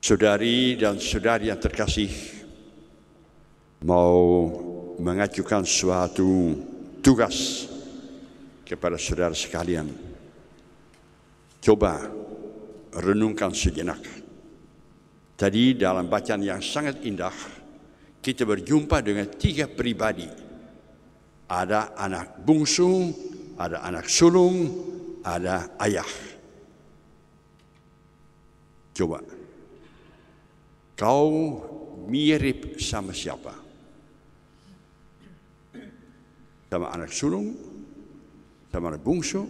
Saudari dan saudari yang terkasih, mau mengajukan suatu tugas kepada saudara sekalian. Coba renungkan sejenak. Tadi dalam bacaan yang sangat indah, kita berjumpa dengan tiga pribadi. Ada anak bungsu, ada anak sulung, ada ayah. Coba Kau mirip sama siapa? Sama anak sulung, sama anak bungsu,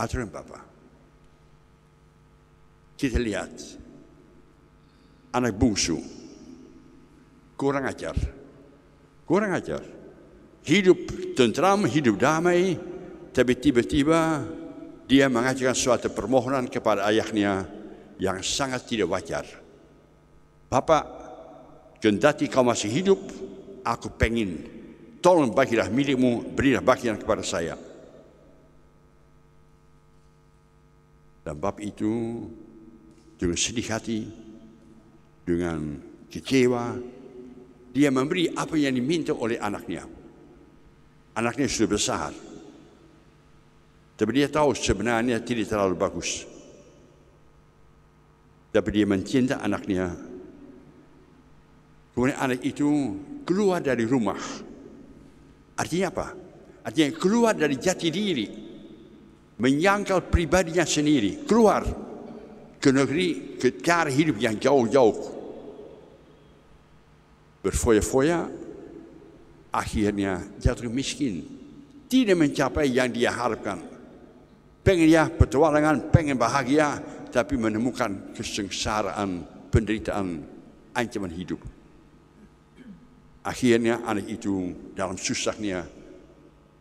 atau bapak. Kita lihat anak bungsu kurang ajar, kurang ajar. Hidup tentram, hidup damai, tapi tiba-tiba dia mengajukan suatu permohonan kepada ayahnya yang sangat tidak wajar. Bapak, kendati kau masih hidup, aku pengen. Tolong bagilah milikmu, berilah bagian kepada saya. Dan bab itu dengan sedih hati, dengan kecewa, dia memberi apa yang diminta oleh anaknya. Anaknya sudah besar. Tapi dia tahu sebenarnya tidak terlalu bagus. Tapi dia mencinta anaknya Kemudian anak itu keluar dari rumah. Artinya apa? Artinya keluar dari jati diri. Menyangkal pribadinya sendiri. Keluar ke negeri, ke cara hidup yang jauh-jauh. Berfoya-foya, akhirnya jatuh miskin. Tidak mencapai yang dia harapkan. Pengen ya petualangan, pengen bahagia, tapi menemukan kesengsaraan, penderitaan, ancaman hidup. Akhirnya anak itu dalam susahnya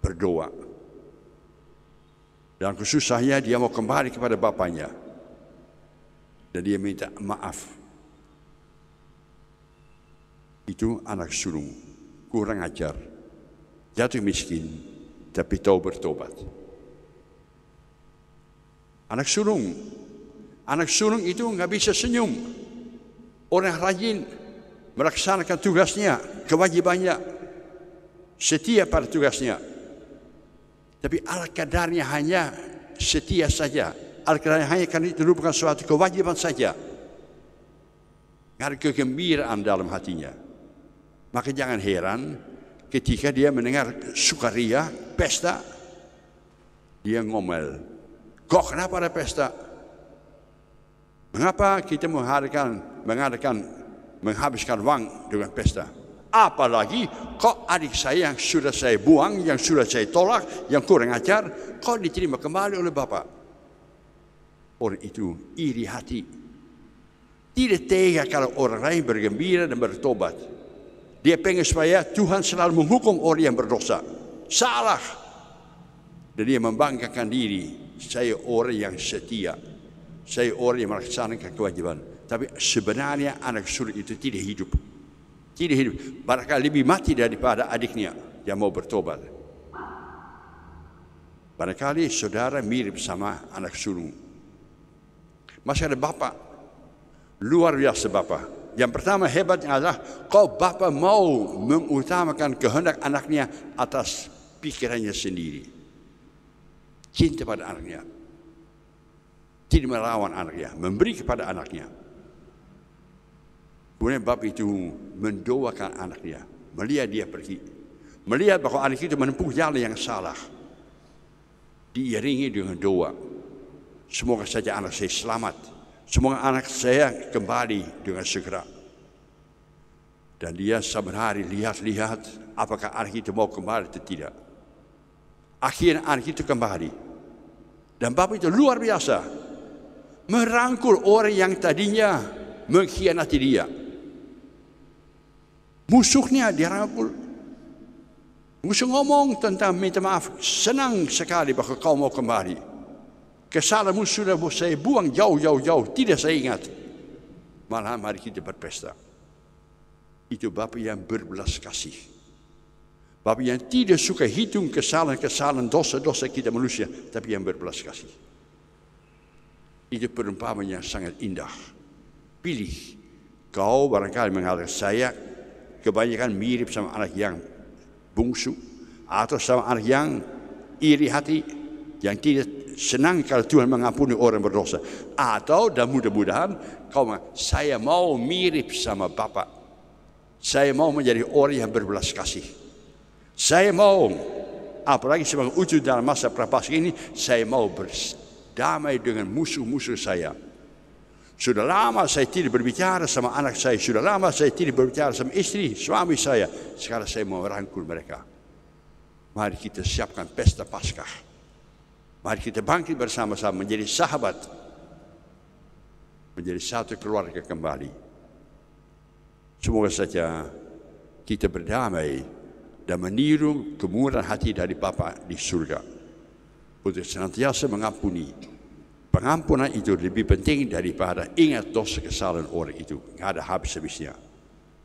berdoa. Dalam kesusahnya dia mau kembali kepada bapanya Dan dia minta maaf. Itu anak sulung, kurang ajar, jatuh miskin, tapi tahu bertobat. Anak sulung, anak sulung itu nggak bisa senyum. Orang rajin, melaksanakan tugasnya, kewajibannya. Setia pada tugasnya. Tapi al kadarnya hanya setia saja. al kadarnya hanya karena itu merupakan suatu kewajiban saja. Ada kegembiraan dalam hatinya. Maka jangan heran ketika dia mendengar sukaria, pesta, dia ngomel. Kok kenapa ada pesta? Mengapa kita mengadakan mengadakan menghabiskan uang dengan pesta. Apalagi kok adik saya yang sudah saya buang, yang sudah saya tolak, yang kurang ajar, kok diterima kembali oleh Bapak. Orang itu, iri hati. Tidak tega kalau orang lain bergembira dan bertobat. Dia pengen supaya Tuhan selalu menghukum orang yang berdosa. Salah. Dan dia membanggakan diri. Saya orang yang setia. Saya orang yang melaksanakan kewajiban tapi sebenarnya anak sulung itu tidak hidup. Tidak hidup. Barangkali lebih mati daripada adiknya yang mau bertobat. Barangkali saudara mirip sama anak sulung. Masih ada bapak. Luar biasa bapak. Yang pertama hebatnya adalah kau bapa mau mengutamakan kehendak anaknya atas pikirannya sendiri. Cinta pada anaknya. Tidak melawan anaknya, memberi kepada anaknya. Kemudian bab itu mendoakan anaknya, melihat dia pergi. Melihat bahwa anak itu menempuh jalan yang salah. Diiringi dengan doa. Semoga saja anak saya selamat. Semoga anak saya kembali dengan segera. Dan dia sabar hari lihat-lihat apakah anak itu mau kembali atau tidak. Akhirnya anak itu kembali. Dan bapak itu luar biasa. Merangkul orang yang tadinya mengkhianati dia. Musuhnya dirangkul. Musuh ngomong tentang minta maaf. Senang sekali bahwa kau mau kembali. Kesalahanmu sudah saya buang jauh-jauh-jauh. Tidak saya ingat. Malam hari kita berpesta. Itu Bapak yang berbelas kasih. Bapak yang tidak suka hitung kesalahan-kesalahan dosa-dosa kita manusia. Tapi yang berbelas kasih. Itu perumpamaan sangat indah. Pilih. Kau barangkali mengatakan saya kebanyakan mirip sama anak yang bungsu atau sama anak yang iri hati yang tidak senang kalau Tuhan mengampuni orang berdosa atau dan mudah-mudahan kau saya mau mirip sama Bapak saya mau menjadi orang yang berbelas kasih saya mau apalagi sebagai wujud dalam masa prapaskah ini saya mau berdamai dengan musuh-musuh saya sudah lama saya tidak berbicara sama anak saya. Sudah lama saya tidak berbicara sama istri, suami saya. Sekarang saya mau rangkul mereka. Mari kita siapkan pesta Paskah. Mari kita bangkit bersama-sama menjadi sahabat. Menjadi satu keluarga kembali. Semoga saja kita berdamai dan meniru kemurahan hati dari Bapa di surga. Untuk senantiasa mengampuni pengampunan itu lebih penting daripada ingat dosa kesalahan orang itu. Tidak ada habis-habisnya.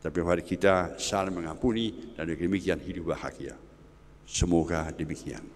Tapi mari kita saling mengampuni dan demikian hidup bahagia. Semoga demikian.